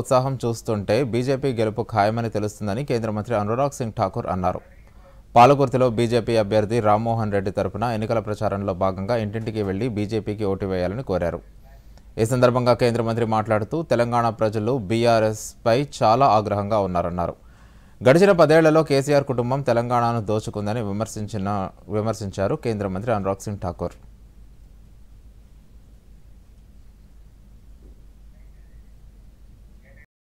ఉత్సాహం చూస్తుంటే బీజేపీ గెలుపు ఖాయమని తెలుస్తుందని కేంద్ర మంత్రి అనురాగ్ సింగ్ ఠాకూర్ అన్నారు పాలకుర్తిలో బీజేపీ అభ్యర్థి రామ్మోహన్ రెడ్డి తరఫున ఎన్నికల ప్రచారంలో భాగంగా ఇంటింటికి వెళ్లి బీజేపీకి ఓటు వేయాలని కోరారు ఈ సందర్భంగా కేంద్ర మంత్రి మాట్లాడుతూ తెలంగాణ ప్రజలు బీఆర్ఎస్పై చాలా ఆగ్రహంగా ఉన్నారన్నారు గడిచిన పదేళ్లలో కేసీఆర్ కుటుంబం తెలంగాణను దోచుకుందని విమర్శించిన విమర్శించారు కేంద్ర మంత్రి అనురాగ్ సింగ్ ఠాకూర్